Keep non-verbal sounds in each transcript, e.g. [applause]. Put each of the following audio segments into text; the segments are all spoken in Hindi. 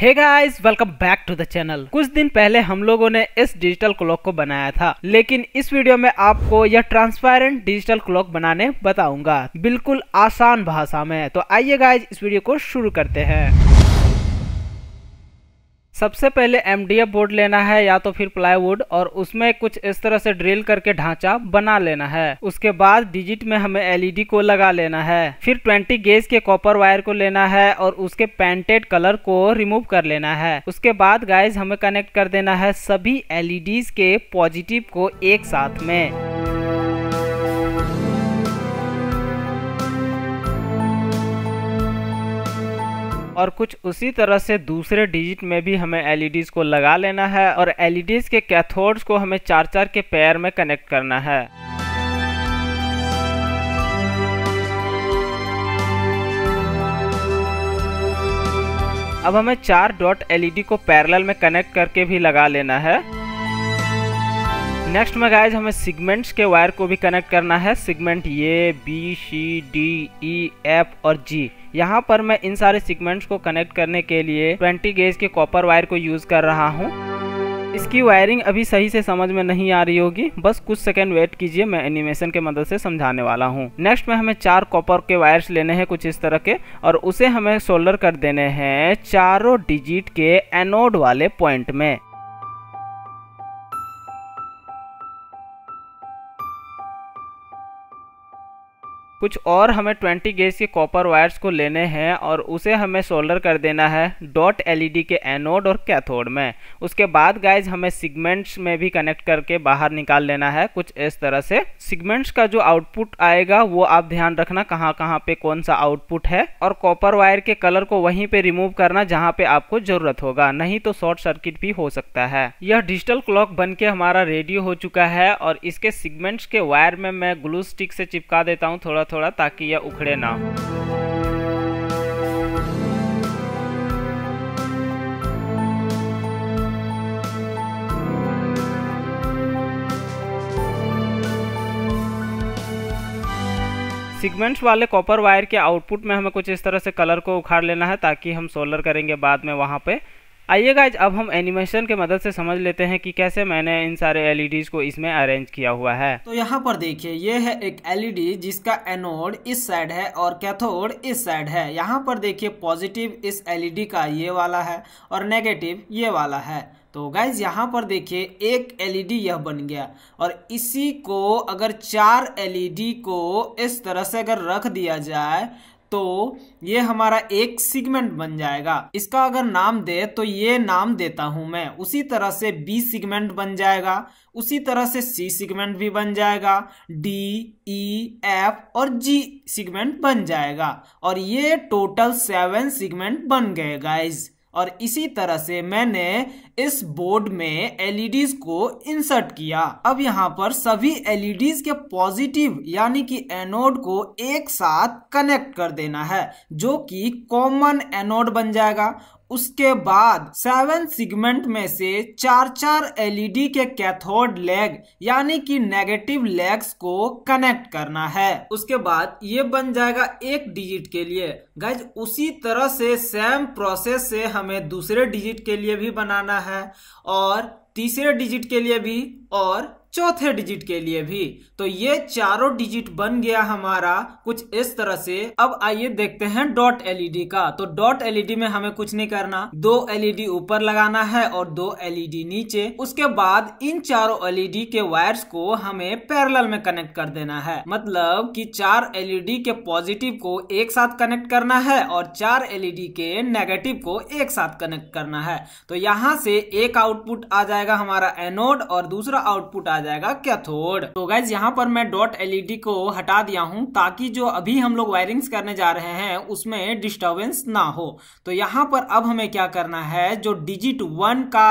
hey guys welcome back to the channel कुछ दिन पहले हम लोगों ने इस डिजिटल क्लॉक को बनाया था लेकिन इस वीडियो में आपको यह ट्रांसपेरेंट डिजिटल क्लॉक बनाने बताऊंगा बिल्कुल आसान भाषा में तो आइए गाइस इस वीडियो को शुरू करते हैं सबसे पहले एम बोर्ड लेना है या तो फिर प्लाईवुड और उसमें कुछ इस तरह से ड्रिल करके ढांचा बना लेना है उसके बाद डिजिट में हमें एलईडी e को लगा लेना है फिर 20 गेज के कॉपर वायर को लेना है और उसके पेंटेड कलर को रिमूव कर लेना है उसके बाद गाइज हमें कनेक्ट कर देना है सभी एलईडीज e के पॉजिटिव को एक साथ में और कुछ उसी तरह से दूसरे डिजिट में भी हमें एल e को लगा लेना है और एल e के कैथोड्स को हमें चार चार के पैर में कनेक्ट करना है अब हमें चार डॉट एलईडी e को पैरेलल में कनेक्ट करके भी लगा लेना है नेक्स्ट में गाइज हमें सिगमेंट्स के वायर को भी कनेक्ट करना है सिगमेंट ये B C D E F और जी यहाँ पर मैं इन सारे सिगमेंट्स को कनेक्ट करने के लिए 20 गेज के कॉपर वायर को यूज़ कर रहा हूँ इसकी वायरिंग अभी सही से समझ में नहीं आ रही होगी बस कुछ सेकंड वेट कीजिए मैं एनिमेशन के मदद से समझाने वाला हूँ नेक्स्ट में हमें चार कॉपर के वायर्स लेने हैं कुछ इस तरह के और उसे हमें सोल्डर कर देने हैं चारों डिजिट के एनोड वाले पॉइंट में कुछ और हमें 20 गेज के कॉपर वायर्स को लेने हैं और उसे हमें सोल्डर कर देना है डॉट एलईडी के एनोड और कैथोड में उसके बाद गाइज हमें सिगमेंट्स में भी कनेक्ट करके बाहर निकाल लेना है कुछ इस तरह से सिगमेंट्स का जो आउटपुट आएगा वो आप ध्यान रखना कहाँ कहाँ पे कौन सा आउटपुट है और कॉपर वायर के कलर को वहीं पे रिमूव करना जहाँ पे आपको जरूरत होगा नहीं तो शॉर्ट सर्किट भी हो सकता है यह डिजिटल क्लॉक बन के हमारा रेडियो हो चुका है और इसके सिगमेंट्स के वायर में मैं ग्लू स्टिक से चिपका देता हूँ थोड़ा थोड़ा ताकि यह उखड़े ना सिगमेंट्स वाले कॉपर वायर के आउटपुट में हमें कुछ इस तरह से कलर को उखाड़ लेना है ताकि हम सोलर करेंगे बाद में वहाँ पे आइए गाइज अब हम एनिमेशन के मदद से समझ लेते हैं कि कैसे मैंने इन सारे एलईडीज e को इसमें अरेंज किया हुआ है तो यहाँ पर देखिए ये है एक एलईडी e जिसका एनोड इस साइड है और कैथोड इस साइड है यहाँ पर देखिए पॉजिटिव इस एलईडी e का ये वाला है और नेगेटिव ये वाला है तो गाइज यहाँ पर देखिए एक एलईडी यह बन गया और इसी को अगर चार एलईडी को इस तरह से अगर रख दिया जाए तो ये हमारा एक सिगमेंट बन जाएगा इसका अगर नाम दे तो ये नाम देता हूं मैं उसी तरह से बी सिगमेंट बन जाएगा उसी तरह से सी सिगमेंट भी बन जाएगा डी ई एफ और जी सिगमेंट बन जाएगा और ये टोटल सेवन सिगमेंट बन गए गाइज और इसी तरह से मैंने इस बोर्ड में एलईडीज को इंसर्ट किया अब यहाँ पर सभी एलईडीज के पॉजिटिव यानी कि एनोड को एक साथ कनेक्ट कर देना है जो कि कॉमन एनोड बन जाएगा उसके बाद सेवन सिगमेंट में से चार चार एलईडी के कैथोड लेग यानी कि नेगेटिव लेग्स को कनेक्ट करना है उसके बाद ये बन जाएगा एक डिजिट के लिए गज उसी तरह से सेम प्रोसेस से हमें दूसरे डिजिट के लिए भी बनाना है और तीसरे डिजिट के लिए भी और चौथे डिजिट के लिए भी तो ये चारों डिजिट बन गया हमारा कुछ इस तरह से अब आइए देखते हैं डॉट एलईडी का तो डॉट एलईडी में हमें कुछ नहीं करना दो एलईडी ऊपर लगाना है और दो एलईडी नीचे उसके बाद इन चारों एलईडी के वायर्स को हमें पैरेलल में कनेक्ट कर देना है मतलब कि चार एलईडी के पॉजिटिव को एक साथ कनेक्ट करना है और चार एलईडी के नेगेटिव को एक साथ कनेक्ट करना है तो यहाँ से एक आउटपुट आ जाएगा हमारा एनोड और दूसरा आउटपुट आ आ जाएगा कैथोड तो गाइज यहाँ पर मैं डॉट एलईडी को हटा दिया हूँ ताकि जो अभी हम लोग वायरिंग्स करने जा रहे हैं उसमें डिस्टर्बेंस ना हो तो यहाँ पर अब हमें क्या करना है जो डिजिट वन का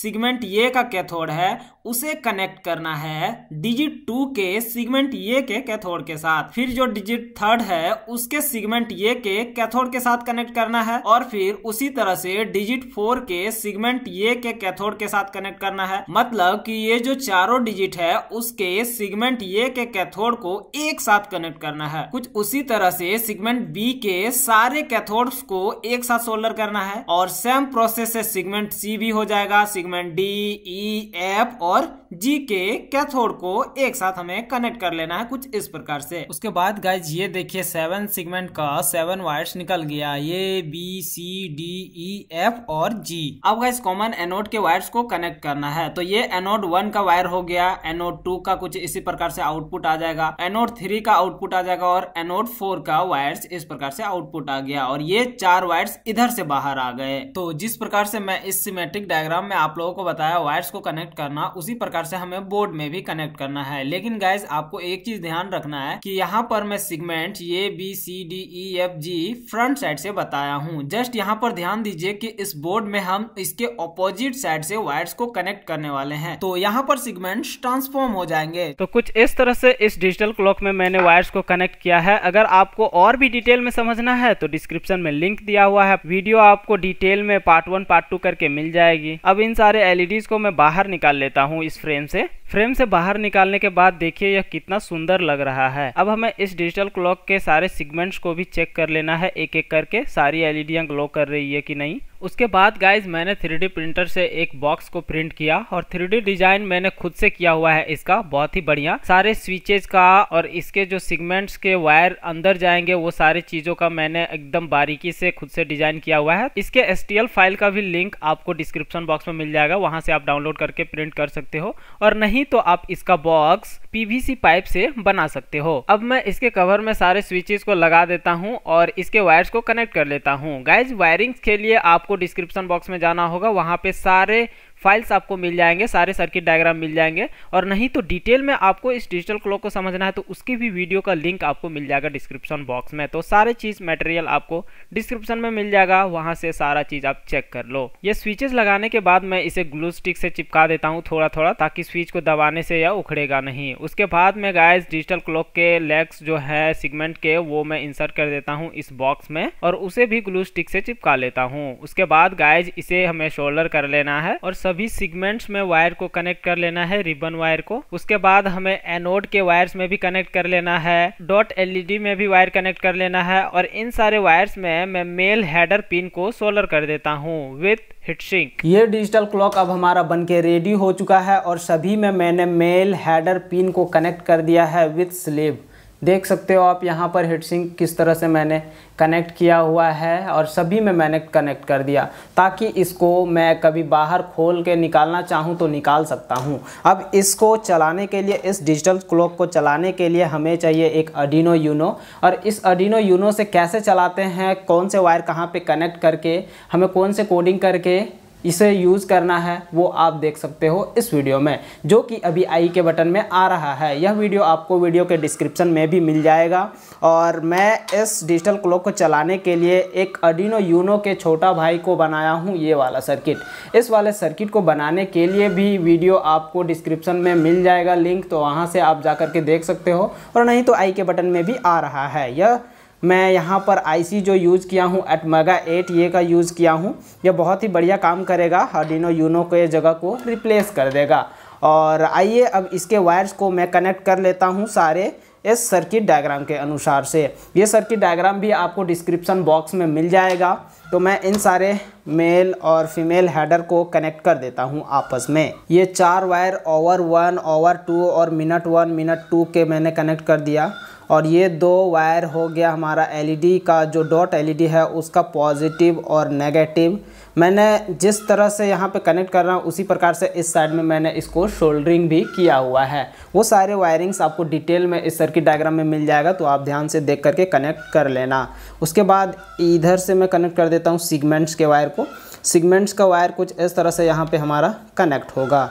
सिगमेंट ये का कैथोड है उसे कनेक्ट करना है डिजिट टू के सिगमेंट ये के कैथोड के साथ फिर जो डिजिट थर्ड है उसके सिगमेंट ये के कैथोड के साथ कनेक्ट करना है और फिर उसी तरह से डिजिट फोर के सिगमेंट ये के कैथोड के साथ कनेक्ट करना है मतलब कि ये जो चारों डिजिट है उसके सिगमेंट ये के कैथोड को एक साथ कनेक्ट करना है कुछ उसी तरह से सिगमेंट बी के सारे कैथोड को एक साथ सोल्डर करना है और सेम प्रोसेस से सिगमेंट सी भी हो जाएगा सिगमेंट डी ई एफ और var जी के कैथोड को एक साथ हमें कनेक्ट कर लेना है कुछ इस प्रकार से उसके बाद गाइज ये देखिए सेवन सिगमेंट का सेवन वायर्स निकल गया ये B C D E F और जी अब गाइज कॉमन एनोड के वायर्स को कनेक्ट करना है तो ये एनोड वन का वायर हो गया एनोड टू का कुछ इसी प्रकार से आउटपुट आ जाएगा एनोड थ्री का आउटपुट आ जाएगा और एनोड फोर का वायर्स इस प्रकार से आउटपुट आ गया और ये चार वायर्स इधर से बाहर आ गए तो जिस प्रकार से मैं इस सिमेट्रिक डायग्राम में आप लोगों को बताया वायर्स को कनेक्ट करना उसी प्रकार प्रकार से हमें बोर्ड में भी कनेक्ट करना है लेकिन गाइज आपको एक चीज ध्यान रखना है कि यहाँ पर मैं segment A B C D E F G front side से बताया हूँ जस्ट यहाँ पर ध्यान दीजिए कि इस बोर्ड में हम इसके ऑपोजिट साइड से वायर्स को कनेक्ट करने वाले हैं तो यहाँ पर सिगमेंट ट्रांसफॉर्म हो जाएंगे तो कुछ इस तरह से इस डिजिटल क्लॉक में मैंने वायर्स को कनेक्ट किया है अगर आपको और भी डिटेल में समझना है तो डिस्क्रिप्शन में लिंक दिया हुआ है वीडियो आपको डिटेल में पार्ट वन पार्ट टू करके मिल जाएगी अब इन सारे एलईडी e को मैं बाहर निकाल लेता हूँ इस फ्रेम से फ्रेम से बाहर निकालने के बाद देखिए यह कितना सुंदर लग रहा है अब हमें इस डिजिटल क्लॉक के सारे सिगमेंट्स को भी चेक कर लेना है एक एक करके सारी एलईडियां ग्लो कर रही है कि नहीं उसके बाद गाइज मैंने थ्री प्रिंटर से एक बॉक्स को प्रिंट किया और थ्री डिजाइन मैंने खुद से किया हुआ है इसका बहुत ही बढ़िया सारे स्विचेज का और इसके जो सिगमेंट्स के वायर अंदर जाएंगे वो सारे चीजों का मैंने एकदम बारीकी से खुद से डिजाइन किया हुआ है इसके एस फाइल का भी लिंक आपको डिस्क्रिप्शन बॉक्स में मिल जाएगा वहां से आप डाउनलोड करके प्रिंट कर सकते हो और नहीं नहीं तो आप इसका बॉक्स पीवीसी पाइप से बना सकते हो अब मैं इसके कवर में सारे स्विचेस को लगा देता हूं और इसके वायर्स को कनेक्ट कर लेता हूं गाइज वायरिंग्स के लिए आपको डिस्क्रिप्शन बॉक्स में जाना होगा वहां पे सारे फाइल्स आपको मिल जाएंगे सारे सर्किट डायग्राम मिल जाएंगे और नहीं तो डिटेल में आपको इस डिजिटल क्लॉक को समझना है तो उसकी भी वीडियो का लिंक आपको मिल जाएगा डिस्क्रिप्शन बॉक्स में तो सारे चीज़ मटेरियल आपको डिस्क्रिप्शन में मिल जाएगा वहाँ से सारा चीज़ आप चेक कर लो ये स्विचेस लगाने के बाद मैं इसे ग्लू स्टिक से चिपका देता हूँ थोड़ा थोड़ा ताकि स्विच को दबाने से या उखड़ेगा नहीं उसके बाद में गाइस डिजिटल क्लॉक के लेग्स जो है सिगमेंट के वो मैं इंसर्ट कर देता हूँ इस बॉक्स में और उसे भी ग्लू स्टिक से चिपका लेता हूँ उसके बाद गायज इसे हमें शोल्डर कर लेना है और सभी सिगमेंट्स में वायर को कनेक्ट कर लेना है रिबन वायर को उसके बाद हमें एनोड के वायर्स में भी कनेक्ट कर लेना है डॉट एलईडी e में भी वायर कनेक्ट कर लेना है और इन सारे वायर्स में मैं मेल हेडर पिन को सोलर कर देता हूँ विथ हिटसिंग ये डिजिटल क्लॉक अब हमारा बन के रेडी हो चुका है और सभी में मैंने मेल हेडर पिन को कनेक्ट कर दिया है विथ स्लेब देख सकते हो आप यहाँ पर हीट सिंक किस तरह से मैंने कनेक्ट किया हुआ है और सभी में मैंने कनेक्ट कर दिया ताकि इसको मैं कभी बाहर खोल के निकालना चाहूँ तो निकाल सकता हूँ अब इसको चलाने के लिए इस डिजिटल क्लॉक को चलाने के लिए हमें चाहिए एक अडीनो यूनो और इस अडीनो यूनो से कैसे चलाते हैं कौन से वायर कहाँ पर कनेक्ट करके हमें कौन से कोडिंग करके इसे यूज़ करना है वो आप देख सकते हो इस वीडियो में जो कि अभी आई के बटन में आ रहा है यह वीडियो आपको वीडियो के डिस्क्रिप्शन में भी मिल जाएगा और मैं इस डिजिटल क्लॉक को चलाने के लिए एक अडिनो यूनो के छोटा भाई को बनाया हूँ ये वाला सर्किट इस वाले सर्किट को बनाने के लिए भी वीडियो आपको डिस्क्रिप्शन में मिल जाएगा लिंक तो वहाँ से आप जा के देख सकते हो और नहीं तो आई के बटन में भी आ रहा है यह मैं यहाँ पर आईसी जो यूज़ किया हूँ एट मेगा एट ये का यूज़ किया हूँ ये बहुत ही बढ़िया काम करेगा हडिनो यूनो के जगह को रिप्लेस कर देगा और आइए अब इसके वायर्स को मैं कनेक्ट कर लेता हूँ सारे इस सर्किट डायग्राम के अनुसार से ये सर्किट डायग्राम भी आपको डिस्क्रिप्शन बॉक्स में मिल जाएगा तो मैं इन सारे मेल और फीमेल हेडर को कनेक्ट कर देता हूँ आपस में ये चार wire over one over two और मिनट वन मिनट टू के मैंने कनेक्ट कर दिया और ये दो वायर हो गया हमारा एलईडी e का जो डॉट एलईडी e है उसका पॉजिटिव और नेगेटिव मैंने जिस तरह से यहाँ पे कनेक्ट कर रहा हूँ उसी प्रकार से इस साइड में मैंने इसको शोल्डरिंग भी किया हुआ है वो सारे वायरिंग्स आपको डिटेल में इस सर्किट डायग्राम में मिल जाएगा तो आप ध्यान से देख करके कनेक्ट कर लेना उसके बाद इधर से मैं कनेक्ट कर देता हूँ सिगमेंट्स के वायर को सिगमेंट्स का वायर कुछ इस तरह से यहाँ पर हमारा कनेक्ट होगा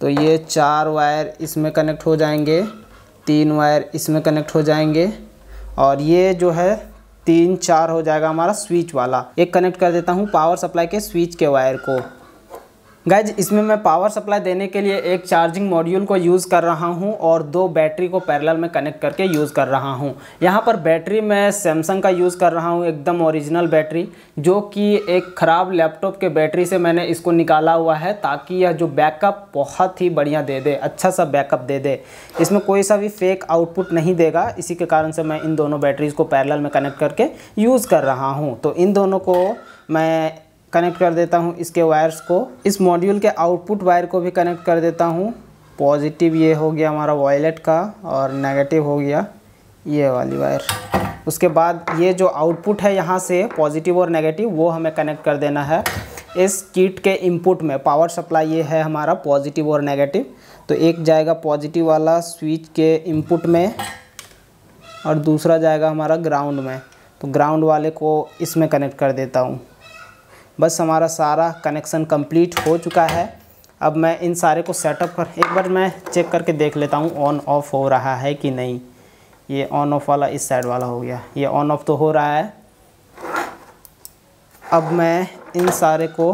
तो ये चार वायर इसमें कनेक्ट हो जाएंगे तीन वायर इसमें कनेक्ट हो जाएंगे और ये जो है तीन चार हो जाएगा हमारा स्विच वाला एक कनेक्ट कर देता हूँ पावर सप्लाई के स्विच के वायर को गैज इसमें मैं पावर सप्लाई देने के लिए एक चार्जिंग मॉड्यूल को यूज़ कर रहा हूँ और दो बैटरी को पैरेलल में कनेक्ट करके यूज़ कर रहा हूँ यहाँ पर बैटरी मैं सैमसंग का यूज़ कर रहा हूँ एकदम ओरिजिनल बैटरी जो कि एक ख़राब लैपटॉप के बैटरी से मैंने इसको निकाला हुआ है ताकि यह जो बैकअप बहुत ही बढ़िया दे दे अच्छा सा बैकअप दे दे इसमें कोई सा भी फेक आउटपुट नहीं देगा इसी के कारण से मैं इन दोनों बैटरीज़ को पैरल में कनेक्ट करके यूज़ कर रहा हूँ तो इन दोनों को मैं कनेक्ट कर देता हूँ इसके वायर्स को इस मॉड्यूल के आउटपुट वायर को भी कनेक्ट कर देता हूँ पॉजिटिव ये हो गया हमारा वॉयलेट का और नेगेटिव हो गया ये वाली वायर उसके बाद ये जो आउटपुट है यहाँ से पॉजिटिव और नेगेटिव वो हमें कनेक्ट कर देना है इस किट के इनपुट में पावर सप्लाई ये है हमारा पॉजिटिव और नेगेटिव तो एक जाएगा पॉजिटिव वाला स्विच के इनपुट में और दूसरा जाएगा हमारा ग्राउंड में तो ग्राउंड वाले को इसमें कनेक्ट कर देता हूँ बस हमारा सारा कनेक्शन कंप्लीट हो चुका है अब मैं इन सारे को सेटअप कर एक बार मैं चेक करके देख लेता हूँ ऑन ऑफ हो रहा है कि नहीं ये ऑन ऑफ वाला इस साइड वाला हो गया ये ऑन ऑफ तो हो रहा है अब मैं इन सारे को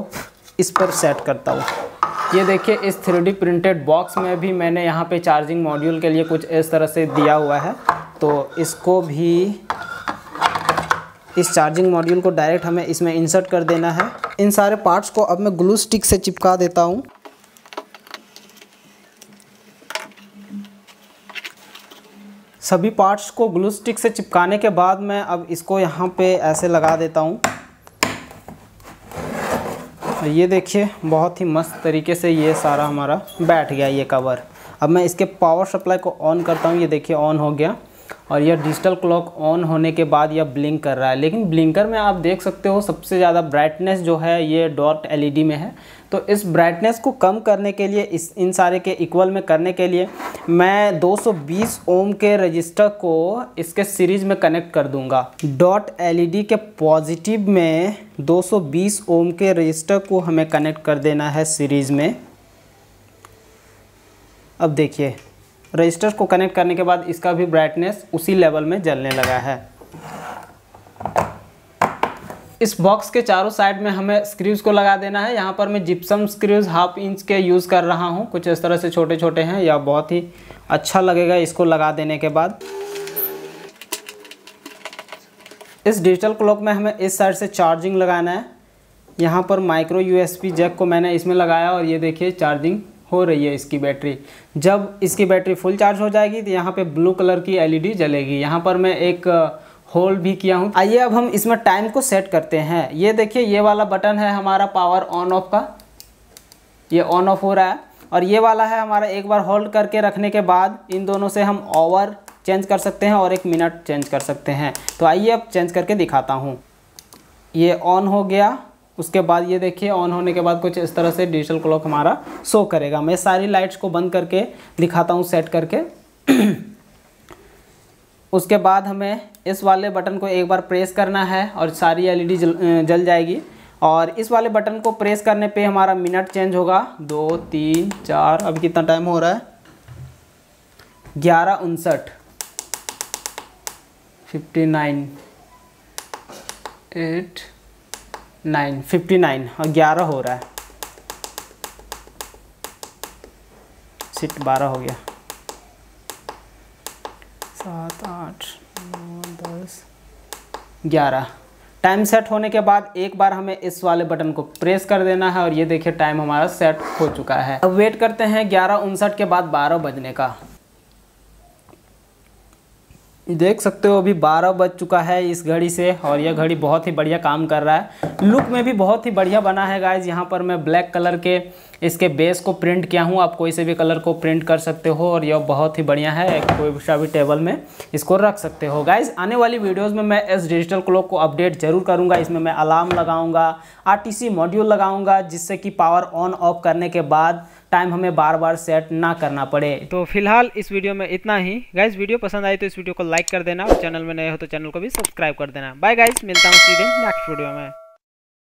इस पर सेट करता हूँ ये देखिए इस थ्री प्रिंटेड बॉक्स में भी मैंने यहाँ पे चार्जिंग मॉड्यूल के लिए कुछ इस तरह से दिया हुआ है तो इसको भी इस चार्जिंग मॉड्यूल को डायरेक्ट हमें इसमें इंसर्ट कर देना है इन सारे पार्ट्स को अब मैं ग्लू स्टिक से चिपका देता हूँ सभी पार्ट्स को ग्लू स्टिक से चिपकाने के बाद मैं अब इसको यहाँ पे ऐसे लगा देता हूँ तो ये देखिए बहुत ही मस्त तरीके से ये सारा हमारा बैठ गया ये कवर अब मैं इसके पावर सप्लाई को ऑन करता हूँ ये देखिए ऑन हो गया और यह डिजिटल क्लॉक ऑन होने के बाद यह ब्लिंक कर रहा है लेकिन ब्लिंकर में आप देख सकते हो सबसे ज़्यादा ब्राइटनेस जो है ये डॉट एलईडी में है तो इस ब्राइटनेस को कम करने के लिए इस इन सारे के इक्वल में करने के लिए मैं 220 ओम के रजिस्टर को इसके सीरीज में कनेक्ट कर दूंगा डॉट एलईडी के पॉजिटिव में 220 ओम के रजिस्टर को हमें कनेक्ट कर देना है सीरीज में अब देखिए रजिस्टर को कनेक्ट करने के बाद इसका भी ब्राइटनेस उसी लेवल में जलने लगा है इस बॉक्स के चारों साइड में हमें स्क्रूज को लगा देना है यहाँ पर मैं जिप्सम स्क्रूज हाफ इंच के यूज़ कर रहा हूँ कुछ इस तरह से छोटे छोटे हैं या बहुत ही अच्छा लगेगा इसको लगा देने के बाद इस डिजिटल क्लॉक में हमें इस साइड से चार्जिंग लगाना है यहाँ पर माइक्रो यूएसपी जैक को मैंने इसमें लगाया और ये देखिए चार्जिंग हो रही है इसकी बैटरी जब इसकी बैटरी फुल चार्ज हो जाएगी तो यहाँ पे ब्लू कलर की एलईडी जलेगी यहाँ पर मैं एक होल्ड भी किया हूँ आइए अब हम इसमें टाइम को सेट करते हैं ये देखिए ये वाला बटन है हमारा पावर ऑन ऑफ का ये ऑन ऑफ हो रहा है और ये वाला है हमारा एक बार होल्ड करके रखने के बाद इन दोनों से हम ओवर चेंज कर सकते हैं और एक मिनट चेंज कर सकते हैं तो आइए अब चेंज करके दिखाता हूँ ये ऑन हो गया उसके बाद ये देखिए ऑन होने के बाद कुछ इस तरह से डिजिटल क्लॉक हमारा शो करेगा मैं सारी लाइट्स को बंद करके दिखाता हूँ सेट करके [clears throat] उसके बाद हमें इस वाले बटन को एक बार प्रेस करना है और सारी एलईडी जल, जल जाएगी और इस वाले बटन को प्रेस करने पे हमारा मिनट चेंज होगा दो तीन चार अब कितना टाइम हो रहा है ग्यारह उनसठ fifty nine eight nine fifty nine और ग्यारह हो रहा है सीट बारह हो गया सात आठ नौ दस ग्यारह टाइम सेट होने के बाद एक बार हमें इस वाले बटन को प्रेस कर देना है और ये देखिए टाइम हमारा सेट हो चुका है अब वेट करते हैं ग्यारह उनसठ के बाद बारह बजने का देख सकते हो अभी बारह बज चुका है इस घड़ी से और यह घड़ी बहुत ही बढ़िया काम कर रहा है लुक में भी बहुत ही बढ़िया बना है गाइज यहाँ पर मैं ब्लैक कलर के इसके बेस को प्रिंट किया हूँ आप कोई से भी कलर को प्रिंट कर सकते हो और यह बहुत ही बढ़िया है कोई सा भी टेबल में इसको रख सकते हो गाइज आने वाली वीडियोज़ में मैं इस डिजिटल क्लॉक को अपडेट जरूर करूँगा इसमें मैं अलार्म लगाऊँगा आर मॉड्यूल लगाऊँगा जिससे कि पावर ऑन ऑफ करने के बाद टाइम हमें बार बार सेट ना करना पड़े तो फिलहाल इस वीडियो में इतना ही गाइज वीडियो पसंद आई तो इस वीडियो को लाइक कर देना और चैनल में नए हो तो चैनल को भी सब्सक्राइब कर देना बाय गाइज मिलता हूँ सीधे नेक्स्ट वीडियो में